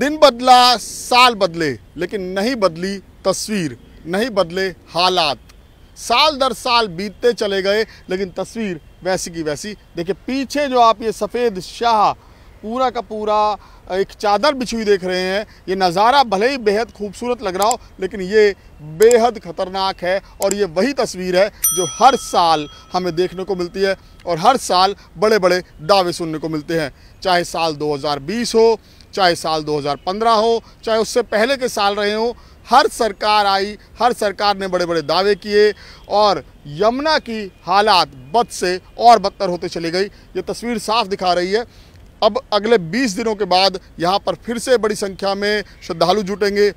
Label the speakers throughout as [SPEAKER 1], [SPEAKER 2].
[SPEAKER 1] दिन बदला साल बदले लेकिन नहीं बदली तस्वीर नहीं बदले हालात साल दर साल बीतते चले गए लेकिन तस्वीर वैसी की वैसी देखिए पीछे जो आप ये सफ़ेद शाह पूरा का पूरा एक चादर बिछी हुई देख रहे हैं ये नज़ारा भले ही बेहद खूबसूरत लग रहा हो लेकिन ये बेहद ख़तरनाक है और ये वही तस्वीर है जो हर साल हमें देखने को मिलती है और हर साल बड़े बड़े दावे सुनने को मिलते हैं चाहे साल 2020 हो चाहे साल 2015 हो चाहे उससे पहले के साल रहे हों हर सरकार आई हर सरकार ने बड़े बड़े दावे किए और यमुना की हालात बद से और बदतर होते चली गई ये तस्वीर साफ दिखा रही है अब अगले 20 दिनों के बाद यहाँ पर फिर से बड़ी संख्या में श्रद्धालु जुटेंगे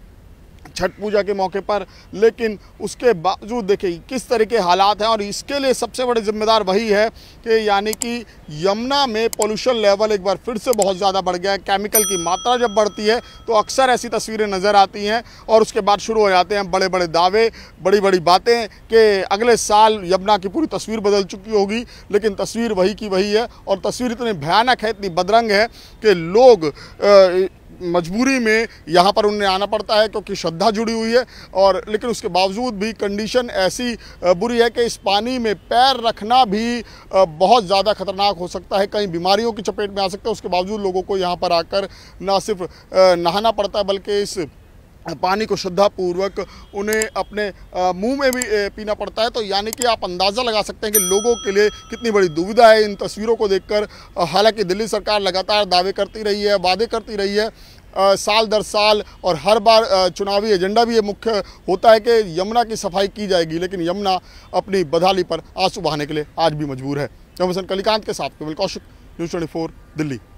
[SPEAKER 1] छठ पूजा के मौके पर लेकिन उसके बावजूद देखिए किस तरह के हालात हैं और इसके लिए सबसे बड़े जिम्मेदार वही है कि यानी कि यमुना में पोल्यूशन लेवल एक बार फिर से बहुत ज़्यादा बढ़ गया है केमिकल की मात्रा जब बढ़ती है तो अक्सर ऐसी तस्वीरें नज़र आती हैं और उसके बाद शुरू हो जाते हैं बड़े बड़े दावे बड़ी बड़ी बातें कि अगले साल यमुना की पूरी तस्वीर बदल चुकी होगी लेकिन तस्वीर वही की वही है और तस्वीर इतनी भयानक है इतनी बदरंग है कि लोग मजबूरी में यहाँ पर उन्हें आना पड़ता है क्योंकि श्रद्धा जुड़ी हुई है और लेकिन उसके बावजूद भी कंडीशन ऐसी बुरी है कि इस पानी में पैर रखना भी बहुत ज़्यादा खतरनाक हो सकता है कई बीमारियों की चपेट में आ सकता है उसके बावजूद लोगों को यहाँ पर आकर ना सिर्फ नहाना पड़ता है बल्कि इस पानी को श्रद्धापूर्वक उन्हें अपने मुंह में भी पीना पड़ता है तो यानी कि आप अंदाज़ा लगा सकते हैं कि लोगों के लिए कितनी बड़ी दुविधा है इन तस्वीरों को देखकर हालांकि दिल्ली सरकार लगातार दावे करती रही है वादे करती रही है आ, साल दर साल और हर बार चुनावी एजेंडा भी ये मुख्य होता है कि यमुना की सफाई की जाएगी लेकिन यमुना अपनी बदहाली पर आंसू बहाने के लिए आज भी मजबूर है जमसन कलिकांत के साथ कमल कौशिक न्यूज़ ट्वेंटी दिल्ली